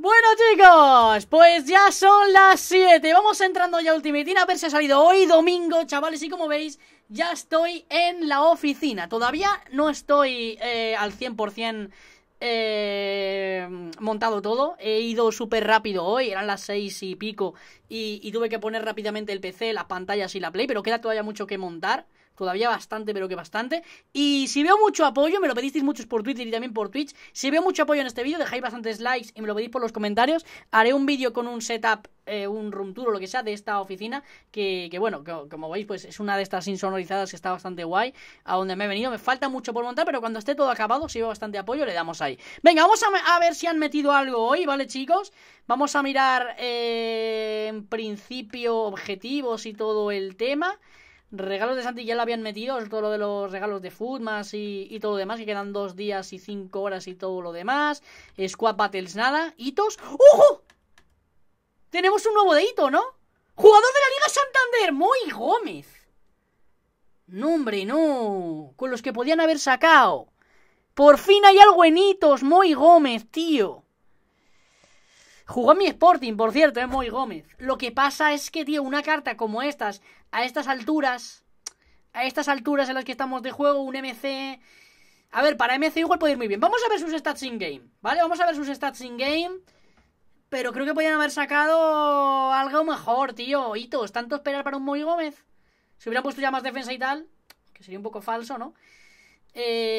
Bueno chicos, pues ya son las 7 Vamos entrando ya a Ultimate a ver si ha salido hoy domingo Chavales, y como veis, ya estoy en la oficina Todavía no estoy eh, al 100% eh, montado todo He ido súper rápido hoy, eran las 6 y pico y, y tuve que poner rápidamente el PC, las pantallas y la Play Pero queda todavía mucho que montar todavía bastante, pero que bastante. Y si veo mucho apoyo, me lo pedisteis muchos por Twitter y también por Twitch. Si veo mucho apoyo en este vídeo, dejáis bastantes likes y me lo pedís por los comentarios. Haré un vídeo con un setup, eh, un room tour o lo que sea de esta oficina. Que, bueno, como veis, pues es una de estas insonorizadas que está bastante guay. A donde me he venido, me falta mucho por montar, pero cuando esté todo acabado, si veo bastante apoyo, le damos ahí. Venga, vamos a, ver si han metido algo hoy, ¿vale, chicos? Vamos a mirar eh, en principio objetivos y todo el tema. Regalos de Santi ya lo habían metido, todo lo de los regalos de Footmas y, todo lo demás, que quedan dos días y cinco horas y todo lo demás. Squad Battles nada. Hitos. ¡Ojo! Tenemos un nuevo de hito, ¿no? Jugador de la Liga Santander, Moy Gómez. No, hombre, no. Con los que podían haber sacado. Por fin hay algo en hitos, Moy Gómez, tío. Jugó en mi Sporting, por cierto, es ¿eh? Moy Gómez. Lo que pasa es que, tío, una carta como estas, a estas alturas, a estas alturas en las que estamos de juego, un MC... A ver, para MC igual puede ir muy bien. Vamos a ver sus stats in game, ¿vale? Vamos a ver sus stats in game. Pero creo que podían haber sacado algo mejor, tío. Hitos, tanto esperar para un Moy Gómez. Si hubieran puesto ya más defensa y tal, que sería un poco falso, ¿no? Eh,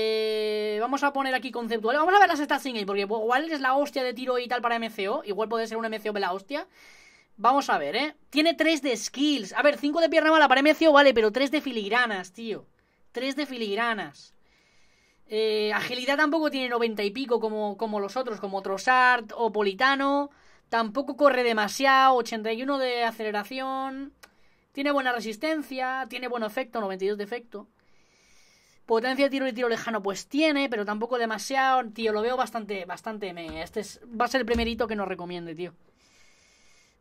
vamos a poner aquí conceptual Vamos a ver las stats single porque igual es la hostia de tiro y tal para MCO. Igual puede ser un MCO de la hostia. Vamos a ver, ¿eh? Tiene 3 de skills. A ver, 5 de pierna mala para MCO, vale, pero 3 de filigranas, tío. 3 de filigranas. Eh, agilidad tampoco tiene 90 y pico como, como los otros, como art o Politano. Tampoco corre demasiado, 81 de aceleración. Tiene buena resistencia, tiene buen efecto, 92 de efecto. Potencia tiro y tiro lejano, pues tiene, pero tampoco demasiado. Tío, lo veo bastante, bastante me. Este va a ser el primerito que nos recomiende, tío.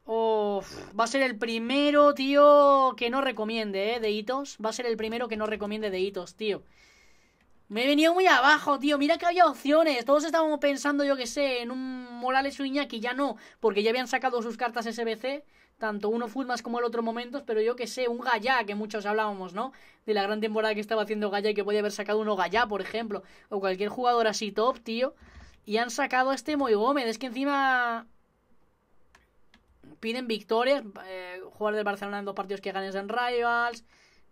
va a ser el primero, tío, que no recomiende, ¿eh? De hitos. Va a ser el primero que no recomiende de hitos, tío. Me he venido muy abajo, tío. Mira que había opciones. Todos estábamos pensando, yo que sé, en un Morales o que Ya no, porque ya habían sacado sus cartas SBC. Tanto uno Fulmas como el otro Momentos. Pero yo que sé, un Gallá, que muchos hablábamos, ¿no? De la gran temporada que estaba haciendo Gallá y que podía haber sacado uno Gallá, por ejemplo. O cualquier jugador así top, tío. Y han sacado a este Moy Es que encima piden victorias. Eh, jugar del Barcelona en dos partidos que ganes en Rivals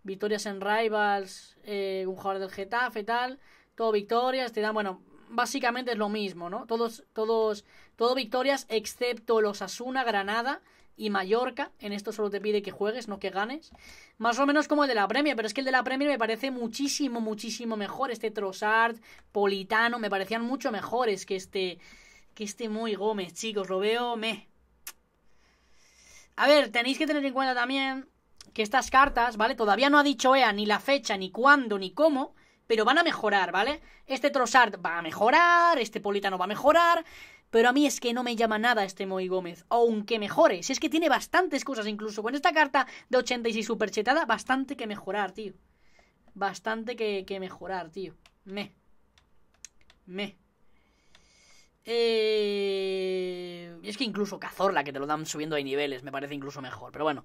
victorias en rivals, eh, un jugador del Getafe, tal, todo victorias, te dan, bueno, básicamente es lo mismo, ¿no? Todos, todos, todo victorias, excepto los Asuna, Granada y Mallorca. En esto solo te pide que juegues, no que ganes. Más o menos como el de la Premier, pero es que el de la Premier me parece muchísimo, muchísimo mejor. Este Trossard, Politano, me parecían mucho mejores que este. Que este Muy Gómez, chicos. Lo veo, me. A ver, tenéis que tener en cuenta también que estas cartas, ¿vale? Todavía no ha dicho EA ni la fecha, ni cuándo, ni cómo, pero van a mejorar, ¿vale? Este Trossard va a mejorar, este Politano va a mejorar, pero a mí es que no me llama nada este Moy Gómez, aunque mejore, si es que tiene bastantes cosas, incluso con esta carta de 86 superchetada, bastante que mejorar, tío. Bastante que, que mejorar, tío. Me. Me. Eh... Es que incluso Cazorla, que te lo dan subiendo de niveles, me parece incluso mejor, pero bueno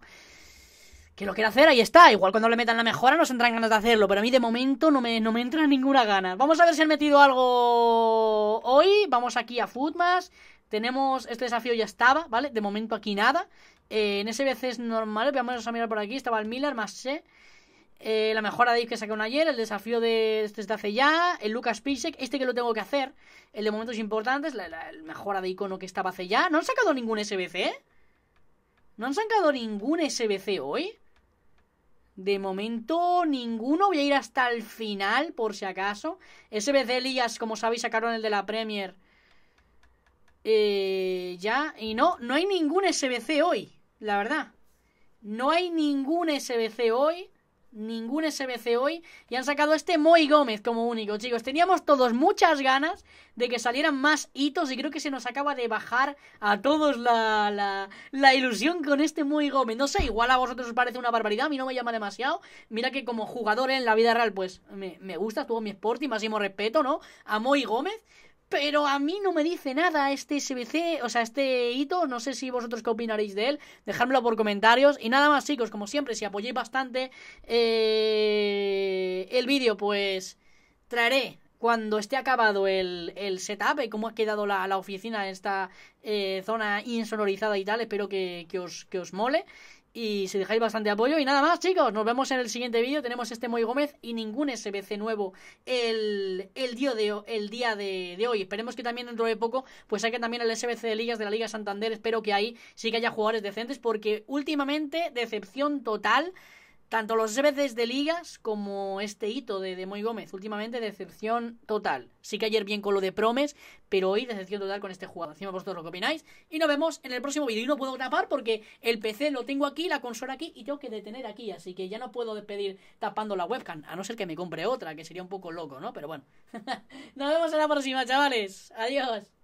que lo quiera hacer, ahí está. Igual cuando le metan la mejora nos entran ganas de hacerlo, pero a mí de momento no me, entra ninguna gana. Vamos a ver si han metido algo hoy. Vamos aquí a Footmas. Tenemos, este desafío ya estaba, ¿vale? De momento aquí nada. Eh, en SBC es normal, vamos a mirar por aquí. Estaba el Miller más eh, la mejora de ike que sacaron ayer, el desafío de este desde hace ya, el Lucas Pisek, este que lo tengo que hacer, el de momentos importantes, la, la mejora de icono que estaba hace ya. No han sacado ningún SBC, ¿eh? ¿No han sacado ningún SBC hoy? De momento, ninguno. Voy a ir hasta el final, por si acaso. SBC Elías, como sabéis, sacaron el de la Premier. Eh, ya, y no, no hay ningún SBC hoy, la verdad. No hay ningún SBC hoy ningún SBC hoy y han sacado este Moy Gómez como único, chicos. Teníamos todos muchas ganas de que salieran más hitos y creo que se nos acaba de bajar a todos la, la, la ilusión con este Moy Gómez. No sé, igual a vosotros os parece una barbaridad, a mí no me llama demasiado. Mira que como jugador en la vida real, pues me, me gusta, estuvo mi Y máximo respeto, ¿no? A Moy Gómez pero a mí no me dice nada este SBC, o sea, este hito, no sé si vosotros qué opinaréis de él, dejármelo por comentarios, y nada más chicos, como siempre, si apoyéis bastante eh, el vídeo, pues traeré cuando esté acabado el, setup y cómo ha quedado la, oficina en esta eh, zona insonorizada y tal, espero que, os, que os mole. Y si dejáis bastante apoyo. Y nada más, chicos. Nos vemos en el siguiente vídeo. Tenemos este Moy Gómez y ningún SBC nuevo el, el día, de, el día de, de, hoy. Esperemos que también dentro de poco, pues saque también el SBC de ligas de la Liga Santander. Espero que ahí sí que haya jugadores decentes. Porque últimamente, decepción total. Tanto los veces de ligas como este hito de, de Moy Gómez. Últimamente decepción total. Sí que ayer bien con lo de Promes, pero hoy decepción total con este jugador. Encima vosotros lo que opináis. Y nos vemos en el próximo vídeo. Y no puedo tapar porque el PC lo tengo aquí, la consola aquí y tengo que detener aquí. Así que ya no puedo despedir tapando la webcam. A no ser que me compre otra, que sería un poco loco, ¿no? Pero bueno. nos vemos en la próxima, chavales. Adiós.